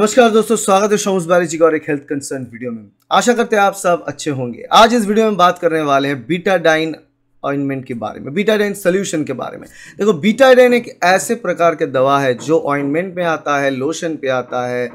नमस्कार दोस्तों स्वागत है बारी जी का और एक हेल्थ कंसर्न वीडियो में आशा करते हैं आप सब अच्छे होंगे आज इस वीडियो में बात करने वाले हैं बीटाडाइन ऑइंटमेंट के बारे में बीटाडाइन सोल्यूशन के बारे में देखो बीटाडाइन एक ऐसे प्रकार के दवा है जो ऑइंटमेंट में आता है लोशन पे आता है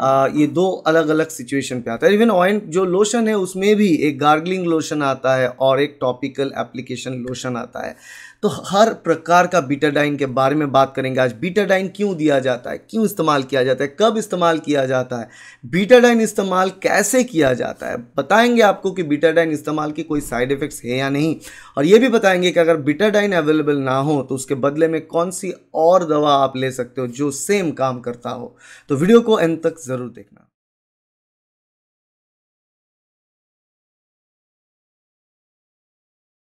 आ, ये दो अलग अलग सिचुएशन पे आता है इवन ऑइंट जो लोशन है उसमें भी एक गार्गलिंग लोशन आता है और एक टॉपिकल एप्लीकेशन लोशन आता है तो हर प्रकार का बीटाडाइन के बारे में बात करेंगे आज बीटाडाइन क्यों दिया जाता है क्यों इस्तेमाल किया जाता है कब इस्तेमाल किया जाता है बीटाडाइन इस्तेमाल कैसे किया जाता है बताएंगे आपको कि बीटाडाइन इस्तेमाल के कोई साइड इफ़ेक्ट्स है या नहीं और ये भी बताएंगे कि अगर बीटाडाइन अवेलेबल ना हो तो उसके बदले में कौन सी और दवा आप ले सकते हो जो सेम काम करता हो तो वीडियो को एंड तक ज़रूर देखना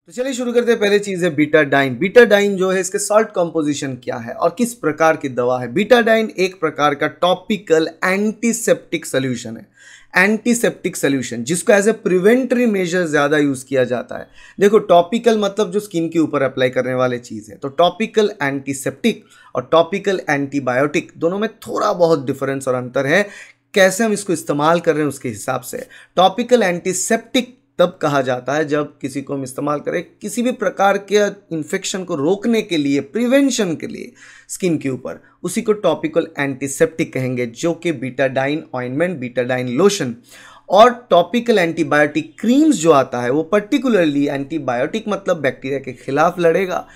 तो चलिए शुरू करते हैं पहले चीज़ है बीटा डाइन बीटा डाइन जो है इसके सॉल्ट कॉम्पोजिशन क्या है और किस प्रकार की दवा है बीटा डाइन एक प्रकार का टॉपिकल एंटीसेप्टिक सोल्यूशन है एंटीसेप्टिक सोल्यूशन जिसको एज ए प्रिवेंटरी मेजर ज़्यादा यूज़ किया जाता है देखो टॉपिकल मतलब जो स्किन के ऊपर अप्लाई करने वाले चीज़ है तो टॉपिकल एंटीसेप्टिक और टॉपिकल एंटीबायोटिक दोनों में थोड़ा बहुत डिफरेंस और अंतर है कैसे हम इसको इस्तेमाल कर रहे हैं उसके हिसाब से टॉपिकल एंटीसेप्टिक तब कहा जाता है जब किसी को हम इस्तेमाल करें किसी भी प्रकार के इन्फेक्शन को रोकने के लिए प्रिवेंशन के लिए स्किन के ऊपर उसी को टॉपिकल एंटीसेप्टिक कहेंगे जो कि बीटाडाइन ऑइनमेंट बीटाडाइन लोशन और टॉपिकल एंटीबायोटिक क्रीम्स जो आता है वो पर्टिकुलरली एंटीबायोटिक मतलब बैक्टीरिया के खिलाफ लड़ेगा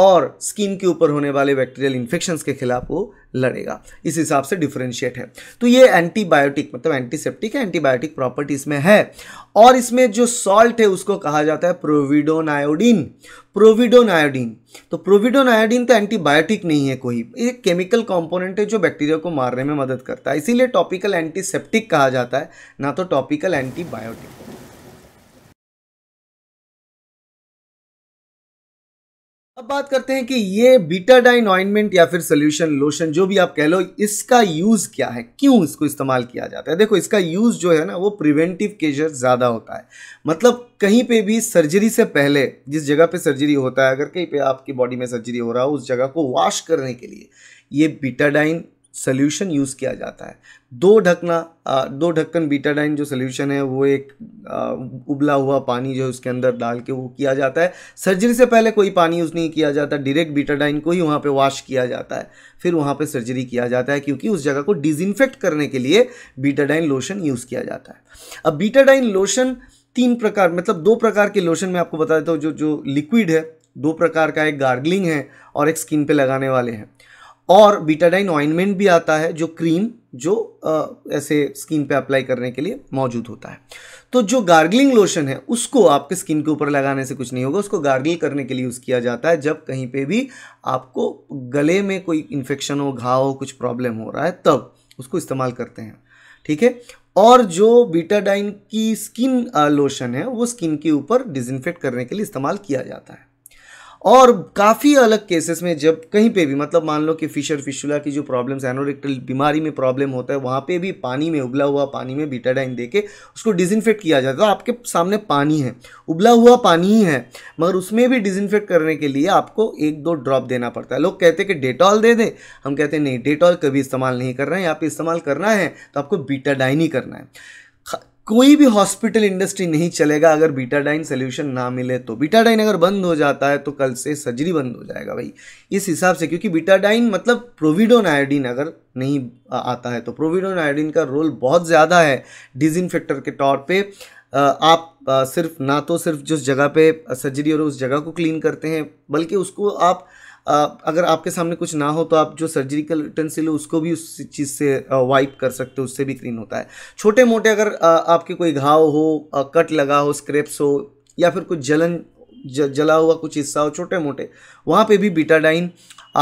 और स्किन के ऊपर होने वाले बैक्टीरियल इन्फेक्शंस के खिलाफ वो लड़ेगा इस हिसाब से डिफ्रेंशिएट है तो ये एंटीबायोटिक मतलब एंटीसेप्टिक है एंटीबायोटिक प्रॉपर्टी इसमें है और इसमें जो सॉल्ट है उसको कहा जाता है प्रोविडोन आयोडीन प्रोविडोन आयोडीन तो प्रोविडोन आयोडीन तो एंटीबायोटिक नहीं है कोई एक केमिकल कंपोनेंट है जो बैक्टीरिया को मारने में मदद करता है इसीलिए टॉपिकल एंटीसेप्टिक कहा जाता है ना तो टॉपिकल एंटीबायोटिक अब बात करते हैं कि ये बीटाडाइन ऑइनमेंट या फिर सोल्यूशन लोशन जो भी आप कह लो इसका यूज़ क्या है क्यों इसको इस्तेमाल किया जाता है देखो इसका यूज़ जो है ना वो प्रिवेंटिव केजर ज़्यादा होता है मतलब कहीं पे भी सर्जरी से पहले जिस जगह पे सर्जरी होता है अगर कहीं पे आपकी बॉडी में सर्जरी हो रहा हो उस जगह को वॉश करने के लिए ये बीटाडाइन सोल्यूशन यूज़ किया जाता है दो ढकना दो ढक्कन बीटाडाइन जो सोल्यूशन है वो एक उबला हुआ पानी जो है उसके अंदर डाल के वो किया जाता है सर्जरी से पहले कोई पानी यूज़ नहीं किया जाता डायरेक्ट बीटाडाइन को ही वहाँ पे वॉश किया जाता है फिर वहाँ पे सर्जरी किया जाता है क्योंकि उस जगह को डिzinफेक्ट करने के लिए बीटाडाइन लोशन यूज़ किया जाता है अब बीटाडाइन लोशन तीन प्रकार मतलब दो प्रकार के लोशन मैं आपको बता देता हूँ जो जो लिक्विड है दो प्रकार का एक गार्गलिंग है और एक स्किन पे लगाने वाले हैं और बीटाडाइन ऑइनमेंट भी आता है जो क्रीम जो आ, ऐसे स्किन पे अप्लाई करने के लिए मौजूद होता है तो जो गार्गलिंग लोशन है उसको आपके स्किन के ऊपर लगाने से कुछ नहीं होगा उसको गार्गल करने के लिए यूज़ किया जाता है जब कहीं पे भी आपको गले में कोई इन्फेक्शन हो घाव हो कुछ प्रॉब्लम हो रहा है तब उसको इस्तेमाल करते हैं ठीक है और जो बीटाडाइन की स्किन लोशन है वो स्किन के ऊपर डिजइनफेक्ट करने के लिए इस्तेमाल किया जाता है और काफ़ी अलग केसेस में जब कहीं पे भी मतलब मान लो कि फिशर फिशुला की जो प्रॉब्लम्स एनोरेक्टल बीमारी में प्रॉब्लम होता है वहाँ पे भी पानी में उबला हुआ पानी में बीटाडाइन दे के उसको डिसइनफेक्ट किया जाता है तो आपके सामने पानी है उबला हुआ पानी ही है मगर उसमें भी डिसइनफेक्ट करने के लिए आपको एक दो ड्रॉप देना पड़ता है लोग कहते हैं कि डेटॉल दे दें हम कहते हैं नहीं डेटॉल कभी इस्तेमाल नहीं रहे हैं यहाँ पर इस्तेमाल करना है तो आपको बीटाडाइन ही करना है कोई भी हॉस्पिटल इंडस्ट्री नहीं चलेगा अगर बीटाडाइन सोल्यूशन ना मिले तो बीटाडाइन अगर बंद हो जाता है तो कल से सर्जरी बंद हो जाएगा भाई इस हिसाब से क्योंकि बीटाडाइन मतलब प्रोविडोन आयोडीन अगर नहीं आता है तो प्रोविडोन आयोडीन का रोल बहुत ज़्यादा है डिजइनफेक्टर के तौर पर आप सिर्फ ना तो सिर्फ जिस जगह पे सर्जरी और उस जगह को क्लीन करते हैं बल्कि उसको आप अगर आपके सामने कुछ ना हो तो आप जो सर्जिकल यूटेंसिल हो उसको भी उस चीज़ से वाइप कर सकते हो उससे भी क्लीन होता है छोटे मोटे अगर आपके कोई घाव हो कट लगा हो स्क्रेप्स हो या फिर कुछ जलन ज, जला हुआ कुछ हिस्सा हो छोटे मोटे वहाँ पे भी बीटाडाइन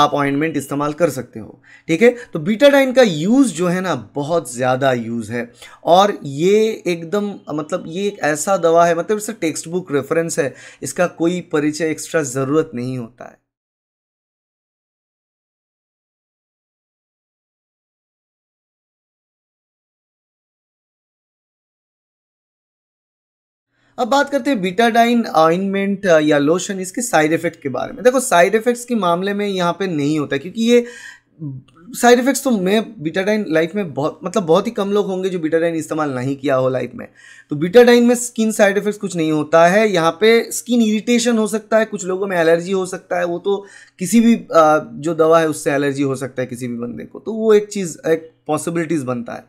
आप ऑइंटमेंट इस्तेमाल कर सकते हो ठीक है तो बीटाडाइन का यूज़ जो है ना बहुत ज़्यादा यूज़ है और ये एकदम मतलब ये एक ऐसा दवा है मतलब इससे टेक्स्ट बुक रेफरेंस है इसका कोई परिचय एक्स्ट्रा ज़रूरत नहीं होता है अब बात करते हैं बीटाडाइन ऑइनमेंट uh, या लोशन इसके साइड इफ़ेक्ट के बारे में देखो साइड इफ़ेक्ट्स के मामले में यहाँ पे नहीं होता क्योंकि ये साइड इफ़ेक्ट्स तो मैं बीटाडाइन लाइफ में बहुत मतलब बहुत ही कम लोग होंगे जो बीटाडाइन इस्तेमाल नहीं किया हो लाइफ में तो बीटाडाइन में स्किन साइड इफ़ेक्ट्स कुछ नहीं होता है यहाँ पे स्किन इरिटेशन हो सकता है कुछ लोगों में एलर्जी हो सकता है वो तो किसी भी uh, जो दवा है उससे एलर्जी हो सकता है किसी भी बंदे को तो वो एक चीज़ एक पॉसिबिलिटीज़ बनता है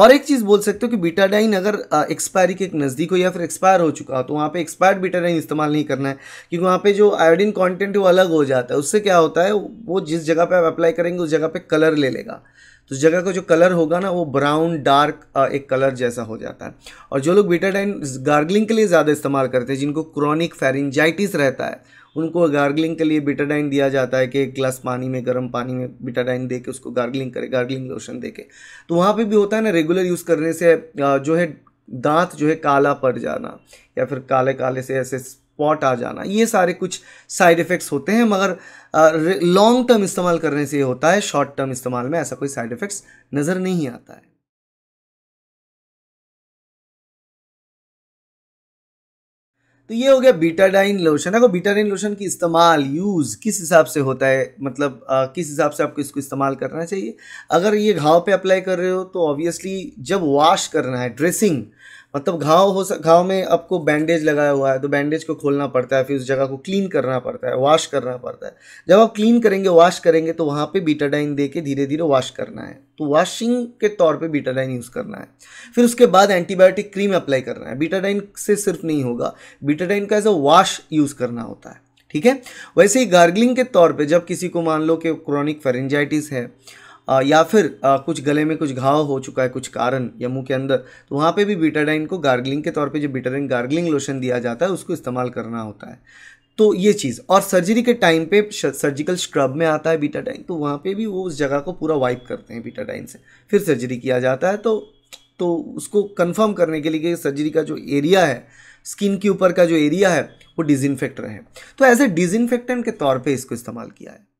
और एक चीज़ बोल सकते हो कि बीटाडाइन अगर एक्सपायरी के नज़दीक हो या फिर एक्सपायर हो चुका हो तो वहाँ पे एक्सपायर्ड बीटाडाइन इस्तेमाल नहीं करना है क्योंकि वहाँ पे जो आयोडीन कॉन्टेंट है वो अलग हो जाता है उससे क्या होता है वो जिस जगह पे आप अप्लाई करेंगे उस जगह पे कलर ले लेगा ले तो जगह का जो कलर होगा ना वो ब्राउन डार्क एक कलर जैसा हो जाता है और जो लोग बीटाडाइन गार्गलिंग के लिए ज़्यादा इस्तेमाल करते हैं जिनको क्रॉनिक फेरेंजाइटिस रहता है उनको गार्गलिंग के लिए बीटाडाइन दिया जाता है कि एक ग्लास पानी में गर्म पानी में बीटाडाइन दे के उसको गार्गलिंग करें गार्गलिंग लोशन दे के तो वहाँ पर भी होता है ना रेगुलर यूज़ करने से जो है दांत जो है काला पड़ जाना या फिर काले काले से ऐसे स्पॉट आ जाना ये सारे कुछ साइड इफ़ेक्ट्स होते हैं मगर लॉन्ग टर्म इस्तेमाल करने से ये होता है शॉर्ट टर्म इस्तेमाल में ऐसा कोई साइड इफ़ेक्ट्स नज़र नहीं आता है तो ये हो गया बीटाडाइन लोशन देखो बीटाडाइन लोशन की इस्तेमाल यूज़ किस हिसाब से होता है मतलब आ, किस हिसाब से आपको इसको इस्तेमाल करना चाहिए अगर ये घाव पे अप्लाई कर रहे हो तो ऑब्वियसली जब वॉश करना है ड्रेसिंग मतलब घाव हो घाव में आपको बैंडेज लगाया हुआ है तो बैंडेज को खोलना पड़ता है फिर उस जगह को क्लीन करना पड़ता है वॉश करना पड़ता है जब आप क्लीन करेंगे वॉश करेंगे तो वहाँ पे बीटाडाइन दे के धीरे धीरे वॉश करना है तो वॉशिंग के तौर पे बीटाडाइन यूज़ करना है फिर उसके बाद एंटीबायोटिक क्रीम अप्लाई करना है बीटाडाइन से सिर्फ नहीं होगा बीटाडाइन का एज अ वॉश यूज़ करना होता है ठीक है वैसे ही गार्गलिंग के तौर पे जब किसी को मान लो कि क्रॉनिक फेरेंजाइटिस है या फिर कुछ गले में कुछ घाव हो चुका है कुछ कारण या मुंह के अंदर तो वहाँ पे भी बीटाडाइन को गार्गलिंग के तौर पे जो बीटाडाइन गार्गलिंग लोशन दिया जाता है उसको इस्तेमाल करना होता है तो ये चीज़ और सर्जरी के टाइम पे सर्जिकल स्क्रब में आता है बीटाडाइन तो वहाँ पे भी वो उस जगह को पूरा वाइप करते हैं बीटाडाइन से फिर सर्जरी किया जाता है तो तो उसको कंफर्म करने के लिए कि सर्जरी का जो एरिया है स्किन के ऊपर का जो एरिया है वो डिजइनफेक्ट रहे तो एज ए डिजइनफेक्टेंट के तौर पर इसको इस्तेमाल किया है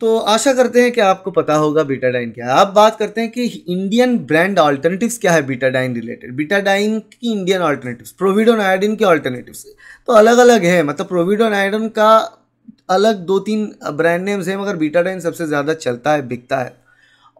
तो आशा करते हैं कि आपको पता होगा बीटाडाइन क्या है आप बात करते हैं कि इंडियन ब्रांड ऑल्टरनेटिव्स क्या है बीटाडाइन रिलेटेड बीटाडाइन की इंडियन ऑल्टरनेटिव्स प्रोविडोन आयोडिन के ऑल्टरनेटिव्स तो अलग अलग है मतलब प्रोविडोन आयोडीन का अलग दो तीन ब्रांड नेम्स है मगर बीटाडाइन सबसे ज़्यादा चलता है बिकता है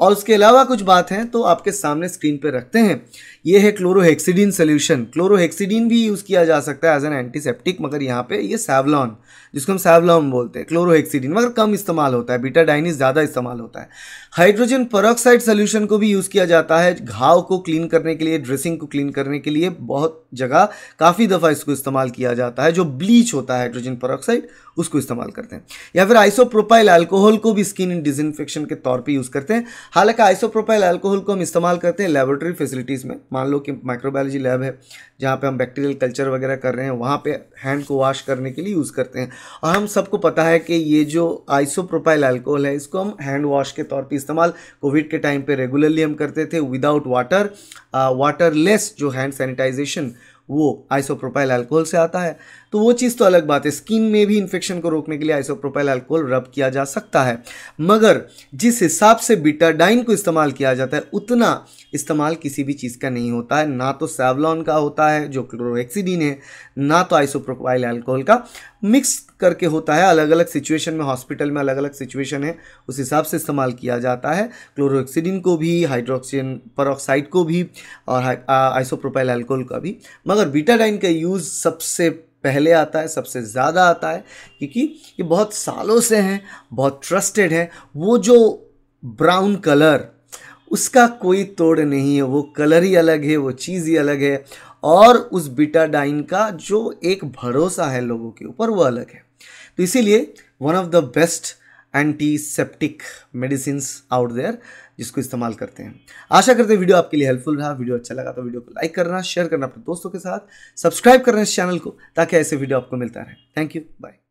और उसके अलावा कुछ बात है तो आपके सामने स्क्रीन पर रखते हैं ये है क्लोरोहेक्सीडीन सोल्यूशन क्लोरोहेक्सीडीन भी यूज़ किया जा सकता है एज एन एंटीसेप्टिक मगर यहाँ पे ये सैवलॉन जिसको हम सैवलॉन बोलते हैं क्लोरोहेक्सीडीन मगर कम इस्तेमाल होता है डाइनिस ज़्यादा इस्तेमाल होता है हाइड्रोजन परोक्साइड सोल्यूशन को भी यूज़ किया जाता है घाव को क्लीन करने के लिए ड्रेसिंग को क्लीन करने के लिए बहुत जगह काफ़ी दफ़ा इसको इस्तेमाल किया जाता है जो ब्लीच होता है हाइड्रोजन परोक्साइड उसको इस्तेमाल करते हैं या फिर आइसोप्रोपाइल अल्कोहल को भी स्किन डिसइनफेक्शन के तौर पर यूज़ करते हैं हालांकि आइसोप्रोपाइल अल्कोहल को हम इस्तेमाल करते हैं लेबोरेटरी फैसिलिटीज़ में मान लो कि माइक्रोबायोलॉजी लैब है जहाँ पे हम बैक्टीरियल कल्चर वगैरह कर रहे हैं वहाँ पे हैंड को वॉश करने के लिए यूज़ करते हैं और हम सबको पता है कि ये जो आइसोप्रोपाइल अल्कोहल है इसको हम हैंड वॉश के तौर पर इस्तेमाल कोविड के टाइम पर रेगुलरली हम करते थे विदाउट वाटर वाटरलेस जो हैंड सैनिटाइजेशन वो आइसोप्रोपाइल अल्कोहल से आता है तो वो चीज़ तो अलग बात है स्किन में भी इन्फेक्शन को रोकने के लिए आइसोप्रोपाइल अल्कोहल रब किया जा सकता है मगर जिस हिसाब से बिटाडाइन को इस्तेमाल किया जाता है उतना इस्तेमाल किसी भी चीज़ का नहीं होता है ना तो सेवलॉन का होता है जो क्लोरोक्सीडीन है ना तो आइसोप्रोपाइल अल्कोहल का मिक्स करके होता है अलग अलग सिचुएशन में हॉस्पिटल में अलग अलग सिचुएशन है उस हिसाब से इस्तेमाल किया जाता है क्लोरोक्सीडीन को भी हाइड्रोक्सीजन परऑक्साइड को भी और आइसोप्रोपाइल अल्कोहल का भी मगर बीटाडाइन का यूज़ सबसे पहले आता है सबसे ज़्यादा आता है क्योंकि ये बहुत सालों से हैं बहुत ट्रस्टेड है वो जो ब्राउन कलर उसका कोई तोड़ नहीं है वो कलर ही अलग है वो चीज़ ही अलग है और उस डाइन का जो एक भरोसा है लोगों के ऊपर वो अलग है तो इसीलिए one of the best antiseptic medicine out there जिसको इस्तेमाल करते हैं आशा करते हैं वीडियो आपके लिए हेल्पफुल रहा वीडियो अच्छा लगा तो वीडियो को लाइक करना शेयर करना अपने दोस्तों के साथ सब्सक्राइब करना इस चैनल को ताकि ऐसे वीडियो आपको मिलता रहे थैंक यू बाय